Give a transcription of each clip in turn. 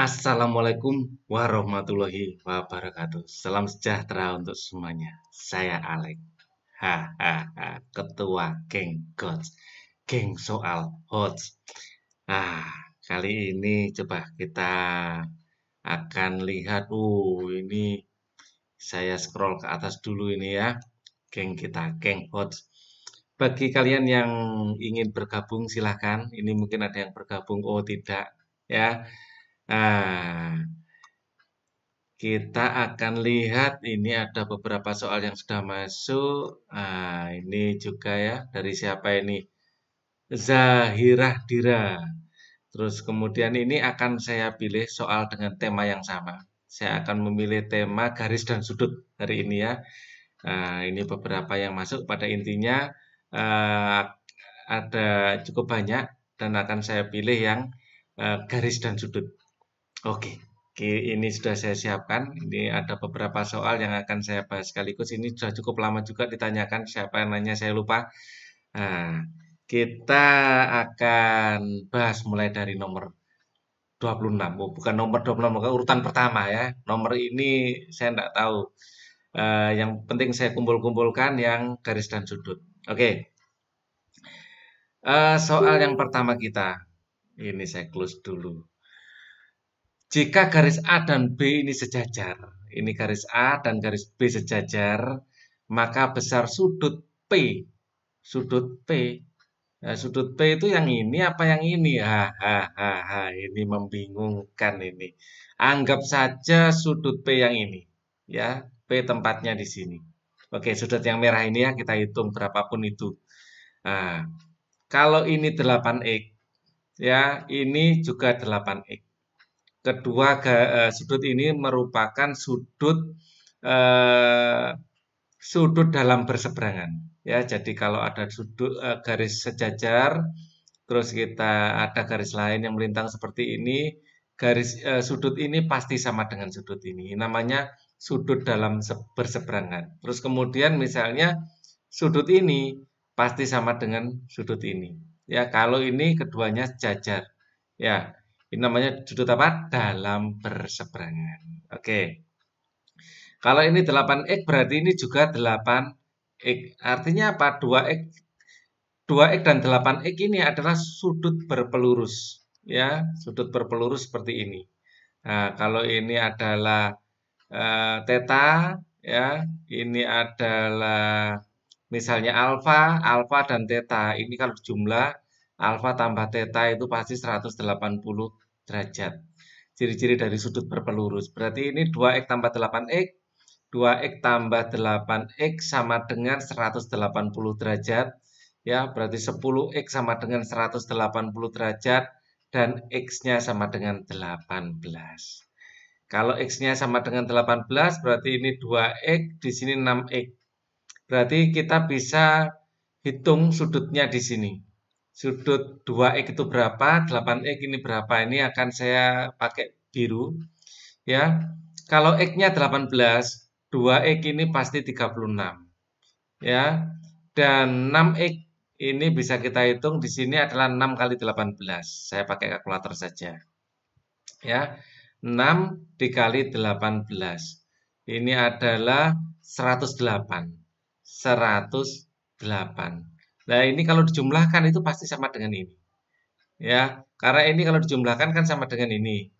Assalamualaikum warahmatullahi wabarakatuh. Salam sejahtera untuk semuanya. Saya Alek. Hahaha, ketua geng Gods. Geng soal hots. Nah, kali ini coba kita akan lihat uh ini saya scroll ke atas dulu ini ya. Geng kita, geng hots. Bagi kalian yang ingin bergabung silahkan. Ini mungkin ada yang bergabung, oh tidak ya Nah, kita akan lihat ini ada beberapa soal yang sudah masuk. Nah, ini juga ya dari siapa ini? Zahirah Dira. Terus kemudian ini akan saya pilih soal dengan tema yang sama. Saya akan memilih tema garis dan sudut hari ini ya. Nah, ini beberapa yang masuk pada intinya eh, ada cukup banyak dan akan saya pilih yang eh, garis dan sudut. Oke, ini sudah saya siapkan. Ini ada beberapa soal yang akan saya bahas sekaligus. Ini sudah cukup lama juga ditanyakan siapa yang nanya, saya lupa. Nah, kita akan bahas mulai dari nomor 26. Oh, bukan nomor 26, urutan pertama ya. Nomor ini saya tidak tahu. Uh, yang penting saya kumpul-kumpulkan yang garis dan sudut. Oke. Uh, soal yang pertama kita. Ini saya close dulu. Jika garis A dan B ini sejajar, ini garis A dan garis B sejajar, maka besar sudut P. Sudut P. Nah, sudut P itu yang ini apa yang ini? Hahaha, ini membingungkan ini. Anggap saja sudut P yang ini. Ya, P tempatnya di sini. Oke, sudut yang merah ini ya kita hitung berapapun itu. Nah, kalau ini 8X, ya ini juga 8X kedua eh, sudut ini merupakan sudut eh, sudut dalam berseberangan ya jadi kalau ada sudut eh, garis sejajar terus kita ada garis lain yang melintang seperti ini garis sudut ini pasti sama dengan sudut ini namanya sudut dalam berseberangan terus kemudian misalnya sudut ini pasti sama dengan sudut ini ya kalau ini keduanya sejajar ya ini namanya sudut apa? Dalam berseberangan. Oke. Kalau ini 8X berarti ini juga 8X. Artinya apa? 2X 2X dan 8X ini adalah sudut berpelurus. ya Sudut berpelurus seperti ini. Nah, kalau ini adalah uh, eh, theta, ya ini adalah misalnya alfa, alfa dan theta. Ini kalau jumlah alfa tambah theta itu pasti 180 derajat. Ciri-ciri dari sudut berpelurus. Berarti ini 2x tambah 8x, 2x tambah 8x sama dengan 180 derajat. Ya, berarti 10x sama dengan 180 derajat dan x-nya sama dengan 18. Kalau x-nya sama dengan 18, berarti ini 2x, di sini 6x. Berarti kita bisa hitung sudutnya di sini sudut 2X itu berapa, 8X ini berapa, ini akan saya pakai biru. Ya, kalau X-nya 18, 2X ini pasti 36. Ya, dan 6X ini bisa kita hitung di sini adalah 6 kali 18. Saya pakai kalkulator saja. Ya, 6 dikali 18. Ini adalah 108. 108. Nah, ini kalau dijumlahkan itu pasti sama dengan ini. Ya, karena ini kalau dijumlahkan kan sama dengan ini.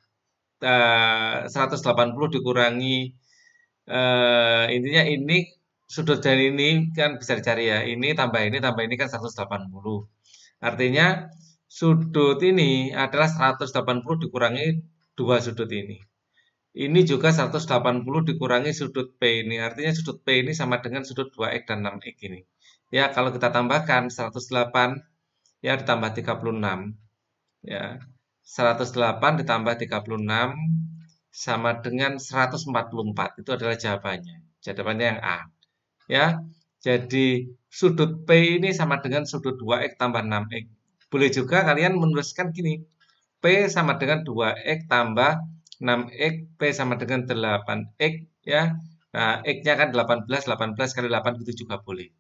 Eh, uh, 180 dikurangi uh, intinya ini sudut dan ini kan bisa dicari ya. Ini tambah ini tambah ini kan 180. Artinya sudut ini adalah 180 dikurangi dua sudut ini. Ini juga 180 dikurangi sudut P ini. Artinya sudut P ini sama dengan sudut 2X dan 6X ini. Ya, kalau kita tambahkan 108 ya ditambah 36. Ya. 108 ditambah 36 sama dengan 144. Itu adalah jawabannya. Jawabannya yang A. Ya. Jadi sudut P ini sama dengan sudut 2X tambah 6X. Boleh juga kalian menuliskan gini. P sama dengan 2X tambah 6X. P sama dengan 8X. Ya. Nah, X-nya kan 18. 18 kali 8 itu juga boleh.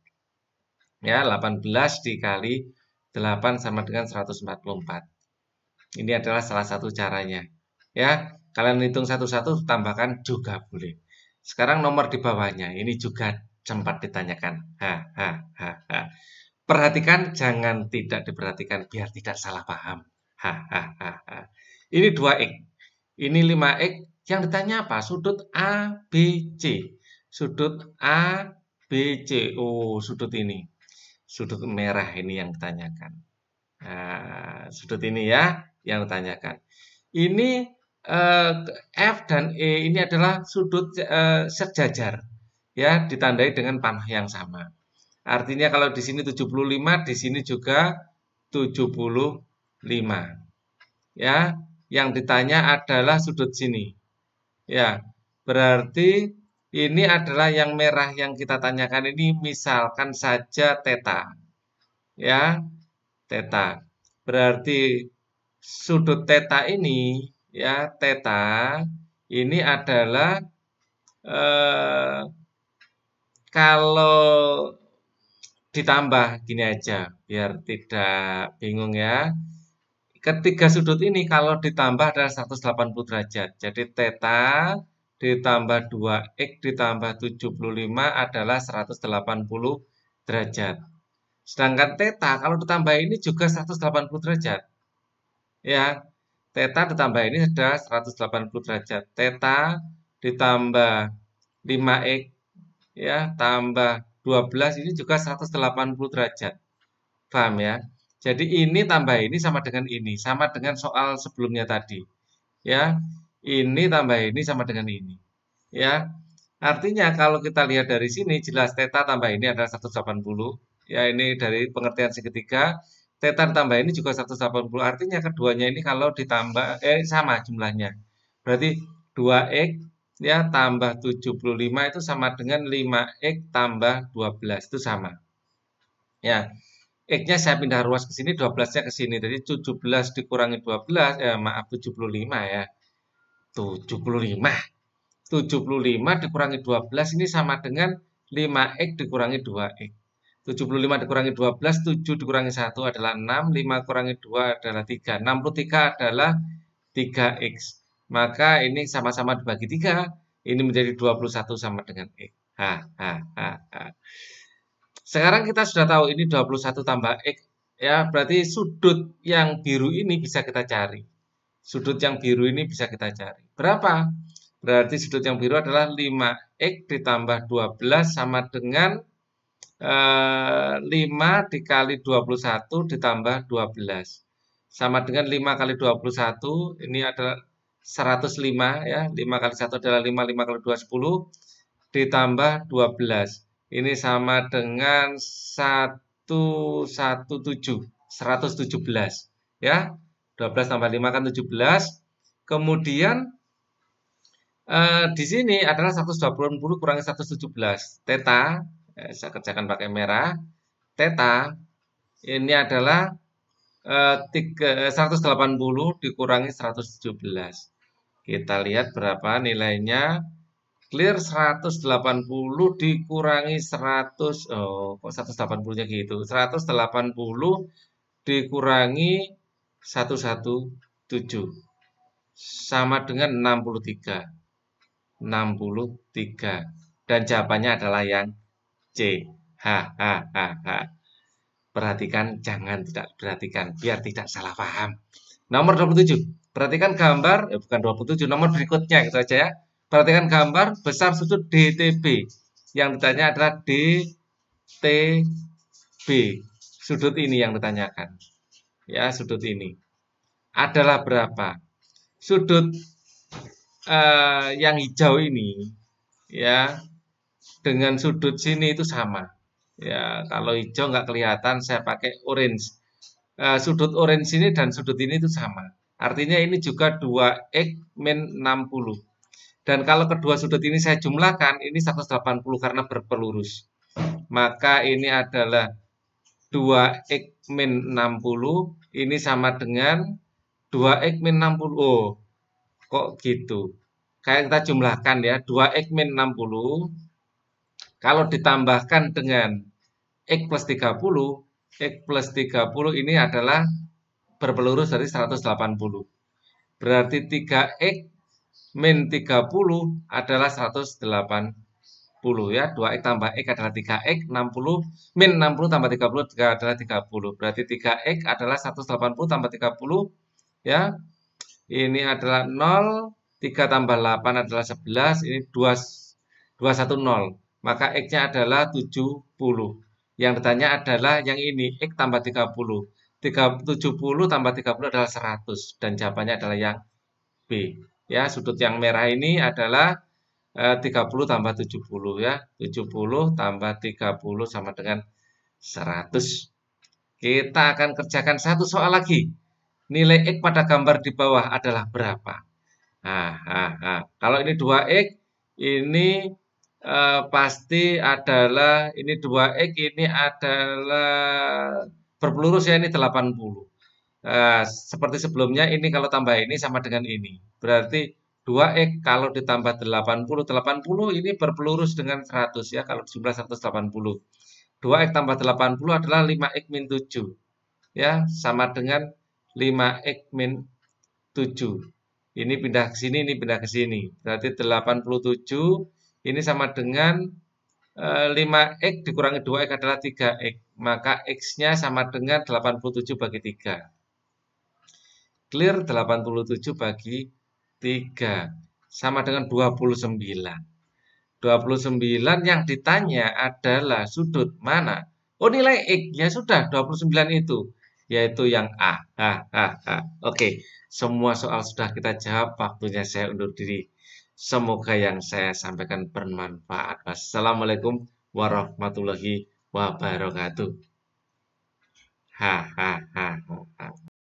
Ya, 18 dikali 8 sama dengan 144. Ini adalah salah satu caranya. Ya, kalian hitung satu-satu tambahkan juga boleh. Sekarang nomor di bawahnya ini juga cepat ditanyakan. Ha, ha, ha, ha. Perhatikan jangan tidak diperhatikan biar tidak salah paham. Ha, ha, ha, ha. Ini 2x. Ini 5x. Yang ditanya apa? Sudut ABC. Sudut ABC. Oh, sudut ini sudut merah ini yang ditanyakan. Uh, sudut ini ya yang ditanyakan. Ini uh, F dan E ini adalah sudut uh, sejajar ya ditandai dengan panah yang sama. Artinya kalau di sini 75, di sini juga 75. Ya, yang ditanya adalah sudut sini. Ya, berarti ini adalah yang merah yang kita tanyakan ini misalkan saja teta. Ya, teta. Berarti sudut teta ini ya, teta ini adalah eh, kalau ditambah gini aja biar tidak bingung ya. Ketiga sudut ini kalau ditambah adalah 180 derajat. Jadi teta ditambah 2X ditambah 75 adalah 180 derajat. Sedangkan theta kalau ditambah ini juga 180 derajat. Ya, theta ditambah ini sudah 180 derajat. Theta ditambah 5X ya, tambah 12 ini juga 180 derajat. Paham ya? Jadi ini tambah ini sama dengan ini, sama dengan soal sebelumnya tadi. Ya, ini tambah ini sama dengan ini. Ya. Artinya kalau kita lihat dari sini jelas teta tambah ini adalah 180. Ya ini dari pengertian segitiga. Teta tambah ini juga 180. Artinya keduanya ini kalau ditambah eh sama jumlahnya. Berarti 2x ya tambah 75 itu sama dengan 5x tambah 12 itu sama. Ya. X-nya saya pindah ruas ke sini, 12-nya ke sini. Jadi 17 dikurangi 12, eh, ya maaf 75 ya. 75. 75 dikurangi 12 ini sama dengan 5X dikurangi 2X. 75 dikurangi 12, 7 dikurangi 1 adalah 6, 5 kurangi 2 adalah 3. 63 adalah 3X. Maka ini sama-sama dibagi 3, ini menjadi 21 sama dengan X. Ha, ha, ha, ha. Sekarang kita sudah tahu ini 21 tambah X. Ya, berarti sudut yang biru ini bisa kita cari sudut yang biru ini bisa kita cari. Berapa? Berarti sudut yang biru adalah 5X ditambah 12 sama dengan 5 eh, dikali 21 ditambah 12. Sama dengan 5 kali 21, ini adalah 105 ya. 5 kali 1 adalah 5, 5 kali 2 10 ditambah 12. Ini sama dengan 117, 117 ya. 12 tambah 5 kan 17. Kemudian eh, di sini adalah 120 kurangi 117. Teta, eh, saya kerjakan pakai merah. Teta ini adalah eh, 3, 180 eh, dikurangi 117. Kita lihat berapa nilainya. Clear 180 dikurangi 100, oh kok 180-nya gitu, 180 dikurangi 117 sama dengan 63 63 dan jawabannya adalah yang C ha ha ha ha. perhatikan jangan tidak perhatikan biar tidak salah paham nomor 27 perhatikan gambar eh, bukan 27 nomor berikutnya itu aja ya perhatikan gambar besar sudut DTB yang ditanya adalah DTB sudut ini yang ditanyakan ya sudut ini adalah berapa sudut eh, yang hijau ini ya dengan sudut sini itu sama ya kalau hijau nggak kelihatan saya pakai orange eh, sudut orange ini dan sudut ini itu sama artinya ini juga 2x min 60 dan kalau kedua sudut ini saya jumlahkan, ini 180 karena berpelurus. Maka ini adalah 2x min 60 ini sama dengan 2x min 60. Oh, kok gitu? Kayak kita jumlahkan ya, 2x min 60. Kalau ditambahkan dengan x plus 30, x plus 30 ini adalah berpeluru dari 180. Berarti 3x min 30 adalah 180 ya. 2X tambah X adalah 3X, 60, min 60 tambah 30 adalah 30. Berarti 3X adalah 180 tambah 30, ya. Ini adalah 0, 3 tambah 8 adalah 11, ini 2, 210. Maka X-nya adalah 70. Yang ditanya adalah yang ini, X tambah 30. 3, 70 tambah 30 adalah 100. Dan jawabannya adalah yang B. Ya, sudut yang merah ini adalah 30 eh, tambah 70 ya. 70 tambah 30 sama dengan 100. Kita akan kerjakan satu soal lagi. Nilai X pada gambar di bawah adalah berapa? Nah, nah, nah. Kalau ini 2X, ini eh, pasti adalah, ini 2X, ini adalah Berpelurus ya, ini 80. Eh, seperti sebelumnya, ini kalau tambah ini sama dengan ini. Berarti 2X kalau ditambah 80. 80 ini berpelurus dengan 100 ya kalau jumlah 180. 2X tambah 80 adalah 5X min 7. Ya, sama dengan 5X min 7. Ini pindah ke sini, ini pindah ke sini. Berarti 87 ini sama dengan 5X eh, dikurangi 2X adalah 3X. Maka X-nya sama dengan 87 bagi 3. Clear 87 bagi 3 sama dengan 29. 29 yang ditanya adalah sudut mana? Oh nilai X ya sudah 29 itu yaitu yang A. Ha, ha, ha. Oke, semua soal sudah kita jawab. Waktunya saya undur diri. Semoga yang saya sampaikan bermanfaat. Wassalamualaikum warahmatullahi wabarakatuh. Ha, ha, ha, ha.